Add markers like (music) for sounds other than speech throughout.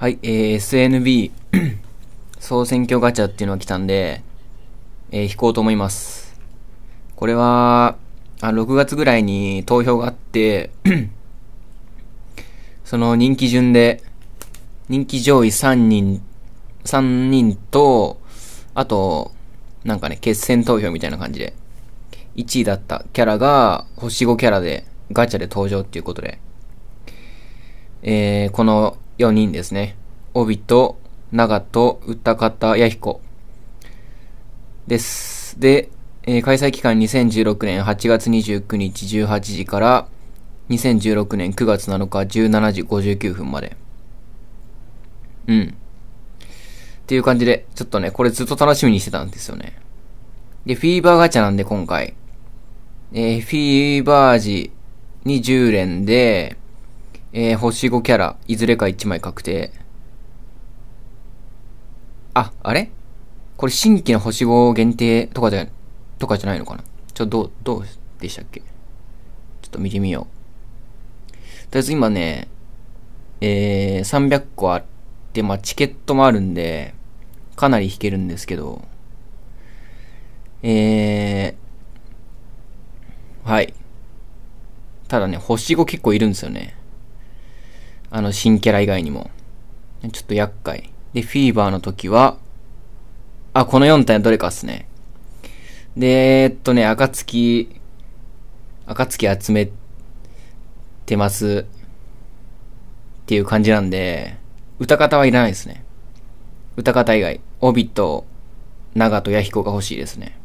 はい、えー、SNB (clears throat) 総選挙ガチャっていうのが来たんで、えー、引こうと思います。これは、あ6月ぐらいに投票があって、(clears throat) その人気順で、人気上位3人、3人と、あと、なんかね、決選投票みたいな感じで、1位だったキャラが、星5キャラで、ガチャで登場っていうことで、えー、この4人ですね。帯と、長と、歌方、弥彦。です。で、えー、開催期間2016年8月29日18時から、2016年9月7日17時59分まで。うん。っていう感じで、ちょっとね、これずっと楽しみにしてたんですよね。で、フィーバーガチャなんで今回、えー、フィーバージに10連で、えー、星5キャラ、いずれか1枚確定。あ、あれこれ新規の星5限定とかじゃ、とかじゃないのかなちょ、どう、どうでしたっけちょっと見てみよう。とりあえず今ね、えー、300個あって、まあチケットもあるんで、かなり引けるんですけど、えー、はい。ただね、星5結構いるんですよね。あの、新キャラ以外にも。ちょっと厄介。で、フィーバーの時は、あ、この4体はどれかっすね。で、えっとね、暁、暁集めてます。っていう感じなんで、歌方はいらないですね。歌方以外、帯と、長と弥彦が欲しいですね。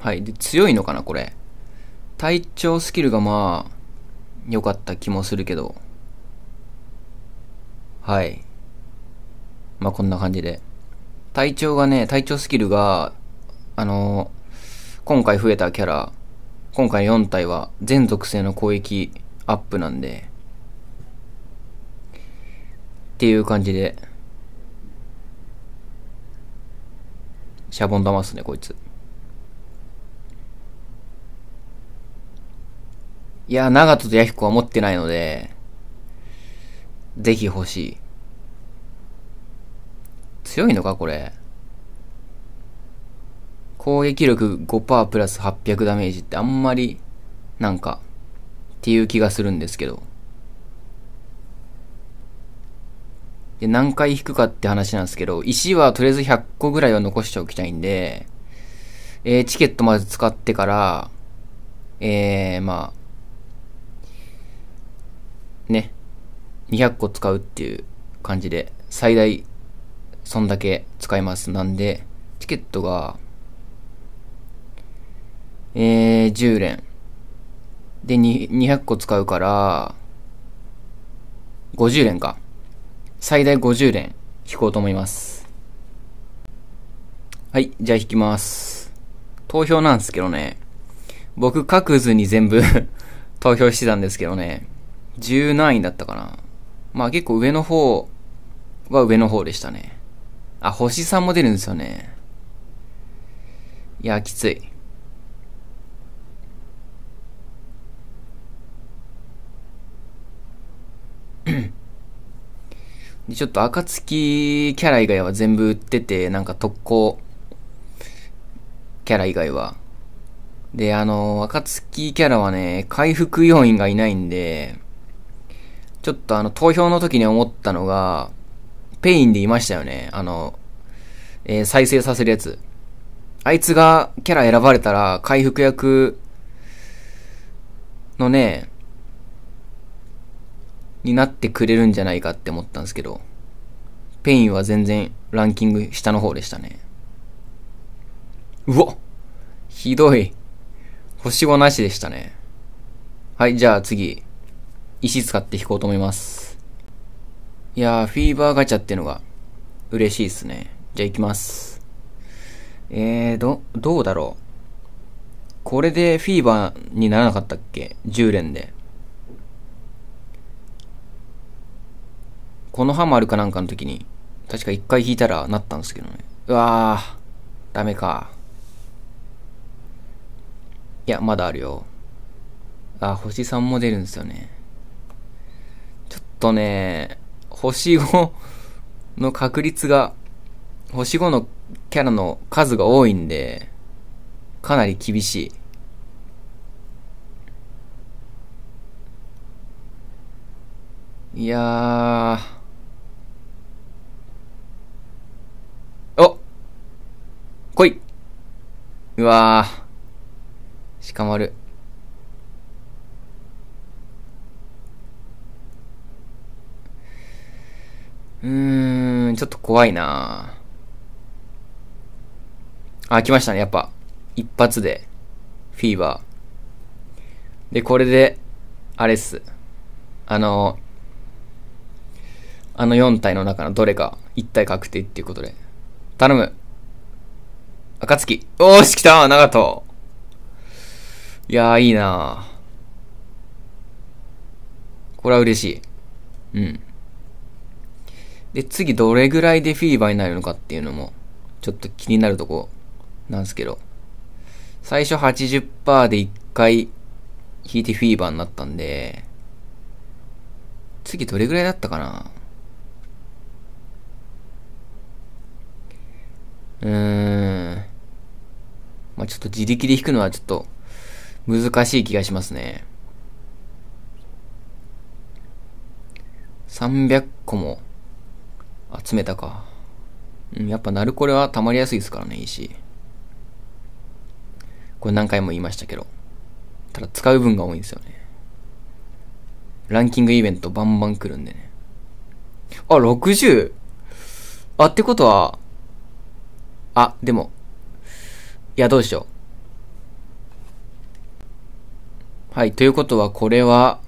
はい。で、強いのかな、これ。体調スキルがまあ、良かった気もするけど。はい。まあ、こんな感じで。体調がね、体調スキルが、あのー、今回増えたキャラ、今回4体は全属性の攻撃アップなんで、っていう感じで、シャボン玉っすね、こいつ。いや、長門と弥彦は持ってないので、ぜひ欲しい。強いのかこれ。攻撃力5%プラス800ダメージってあんまり、なんか、っていう気がするんですけど。で、何回引くかって話なんですけど、石はとりあえず100個ぐらいは残しておきたいんで、えー、チケットまず使ってから、えー、まあ、ね、200個使うっていう感じで、最大、そんだけ使います。なんで、チケットが、えー、10連。で、200個使うから、50連か。最大50連引こうと思います。はい、じゃあ引きます。投票なんですけどね。僕各図に全部 (laughs) 投票してたんですけどね。10何位だったかな。まあ結構上の方は上の方でしたね。あ、星3も出るんですよね。いや、きつい。(coughs) で、ちょっと暁キャラ以外は全部売ってて、なんか特攻キャラ以外は。で、あの、暁キャラはね、回復要員がいないんで、ちょっとあの、投票の時に思ったのが、ペインでいましたよね。あの、えー、再生させるやつ。あいつがキャラ選ばれたら、回復役のね、になってくれるんじゃないかって思ったんですけど、ペインは全然ランキング下の方でしたね。うわひどい。星5なしでしたね。はい、じゃあ次。石使って弾こうと思います。いやー、フィーバーガチャってのが嬉しいっすね。じゃあ行きます。えー、ど、どうだろう。これでフィーバーにならなかったっけ ?10 連で。このハマるかなんかの時に、確か1回引いたらなったんですけどね。うわー、ダメか。いや、まだあるよ。あ、星3も出るんですよね。とね、星5の確率が、星5のキャラの数が多いんで、かなり厳しい。いやー。お来いうわー。しかまる。うーん、ちょっと怖いなあ、来ましたね、やっぱ。一発で。フィーバー。で、これで、あれっす。あの、あの4体の中のどれか、1体確定っていうことで。頼む。月。おーし、来た長門。いやー、いいなこれは嬉しい。うん。で、次どれぐらいでフィーバーになるのかっていうのも、ちょっと気になるとこなんですけど、最初80%で1回引いてフィーバーになったんで、次どれぐらいだったかなうーん。まあ、ちょっと自力で引くのはちょっと難しい気がしますね。300個も集めたか。うん、やっぱナルコレは溜まりやすいですからね、いいし。これ何回も言いましたけど。ただ使う分が多いんですよね。ランキングイベントバンバン来るんでね。あ、60! あ、ってことは、あ、でも、いや、どうしよう。はい、ということは、これは、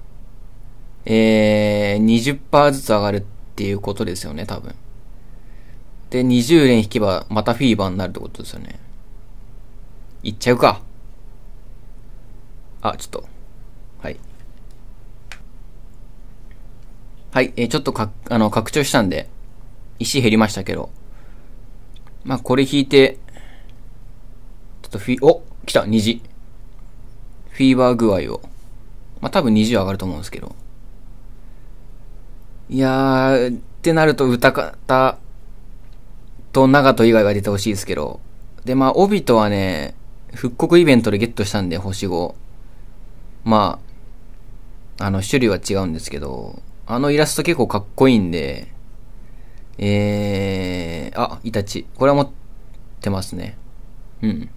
えー、20%ずつ上がるっていうことですよね、多分。で、20連引けばまたフィーバーになるってことですよね。いっちゃうか。あ、ちょっと。はい。はい、えー、ちょっとか、あの、拡張したんで、石減りましたけど。まあ、これ引いて、ちょっとフィ、ー、お来た、虹。フィーバー具合を。まあ、多分虹は上がると思うんですけど。いやー、ってなると歌方と長門以外は出てほしいですけど。で、まあ、帯とはね、復刻イベントでゲットしたんで、星5。まあ、あの、種類は違うんですけど、あのイラスト結構かっこいいんで、えー、あ、イタチ。これは持ってますね。うん。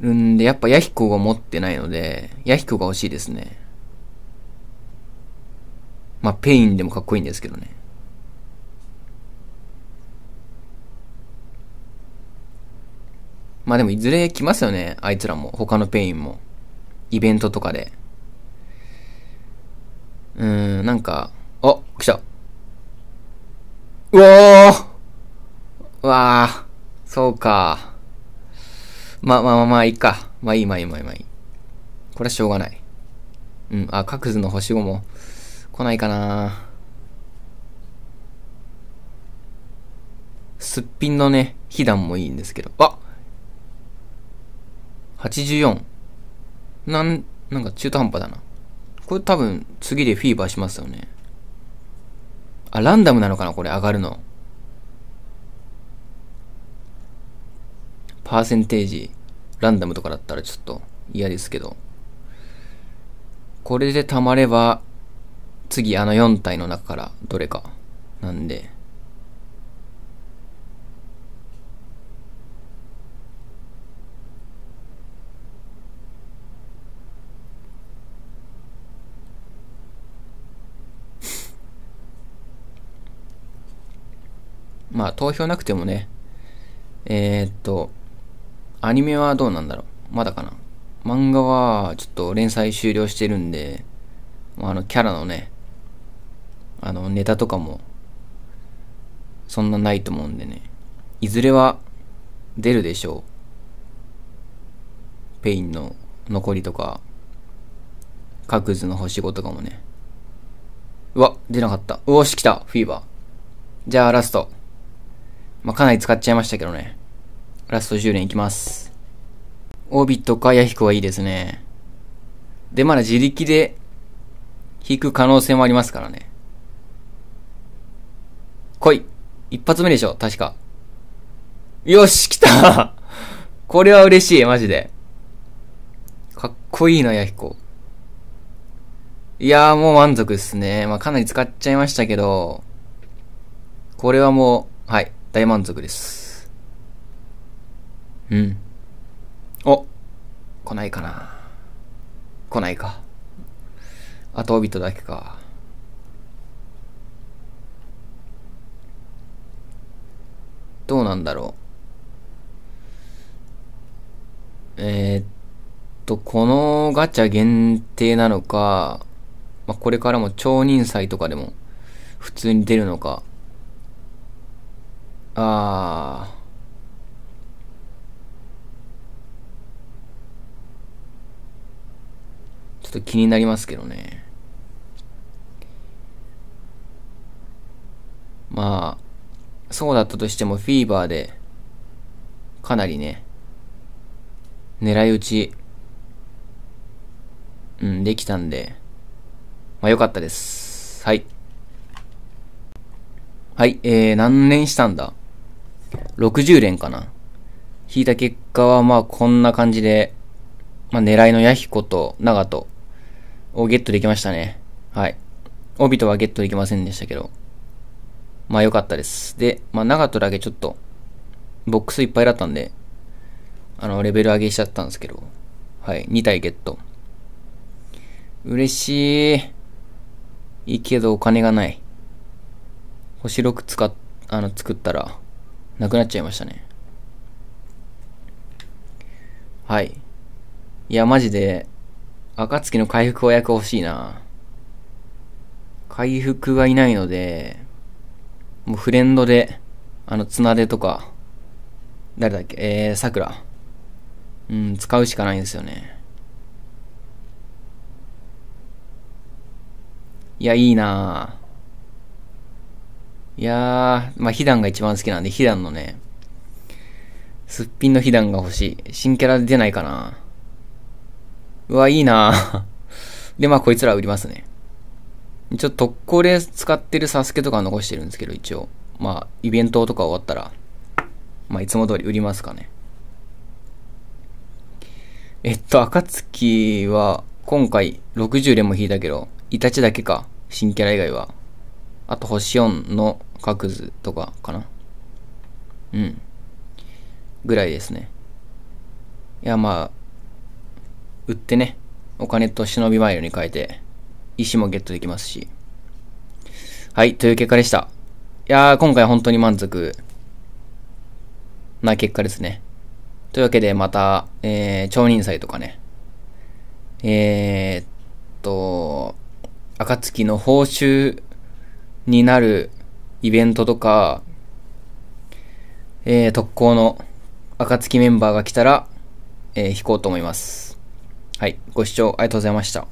うんで、やっぱヤヒコが持ってないので、ヤヒコが欲しいですね。まあ、ペインでもかっこいいんですけどね。まあでもいずれ来ますよね。あいつらも。他のペインも。イベントとかで。うーん、なんか、あ、来た。うわーわーそうか。まあまあまあまあ、いいか。まあいいまあいいまあいいまあいい。これはしょうがない。うん、あ、各図の星5も。来ないかなすっぴんのね、被弾もいいんですけど。あ !84。なん、なんか中途半端だな。これ多分次でフィーバーしますよね。あ、ランダムなのかなこれ上がるの。パーセンテージ、ランダムとかだったらちょっと嫌ですけど。これで溜まれば、次あの4体の中からどれかなんで (laughs) まあ投票なくてもね、えー、っと、アニメはどうなんだろうまだかな漫画はちょっと連載終了してるんで、あのキャラのね、あの、ネタとかも、そんなないと思うんでね。いずれは、出るでしょう。ペインの残りとか、各図の星5とかもね。うわ、出なかった。うおし、来たフィーバー。じゃあ、ラスト。まあ、かなり使っちゃいましたけどね。ラスト10連いきます。オービットかヤヒクはいいですね。で、まだ自力で引く可能性もありますからね。来い。一発目でしょ、確か。よし、来た (laughs) これは嬉しい、マジで。かっこいいな、ヤヒコ。いやーもう満足っすね。まあ、かなり使っちゃいましたけど、これはもう、はい、大満足です。うん。お、来ないかな。来ないか。あと、オビトだけか。どうなんだろう。えー、っと、このガチャ限定なのか、まあ、これからも超人祭とかでも普通に出るのか。あー。ちょっと気になりますけどね。まあ、そうだったとしてもフィーバーで、かなりね、狙い撃ち、うん、できたんで、まあ良かったです。はい。はい、えー、何連したんだ ?60 連かな引いた結果は、まあこんな感じで、まあ狙いのヤヒコと長トをゲットできましたね。はい。帯とはゲットできませんでしたけど。まあ良かったです。で、まあ長とだけちょっと、ボックスいっぱいだったんで、あの、レベル上げしちゃったんですけど、はい、2体ゲット。嬉しい。いいけどお金がない。星6使っ、あの、作ったら、なくなっちゃいましたね。はい。いや、マジで、暁の回復お役欲しいな。回復がいないので、もうフレンドで、あの、綱でとか、誰だっけ、えー、桜。うん、使うしかないですよね。いや、いいなぁ。いやー、まあ、ヒダンが一番好きなんで、ヒダンのね、すっぴんのヒダンが欲しい。新キャラ出ないかな。うわ、いいなで、まあ、こいつら売りますね。一応特攻で使ってるサスケとか残してるんですけど、一応。まあ、イベントとか終わったら、まあ、いつも通り売りますかね。えっと、月は、今回60連も引いたけど、イタチだけか。新キャラ以外は。あと、星4の各図とかかな。うん。ぐらいですね。いや、まあ、売ってね、お金と忍びマイルに変えて、石もゲットできますし。はい、という結果でした。いやー、今回本当に満足な結果ですね。というわけで、また、えー、超人祭とかね。えー、っと、暁の報酬になるイベントとか、えー、特攻の暁メンバーが来たら、えー、弾こうと思います。はい、ご視聴ありがとうございました。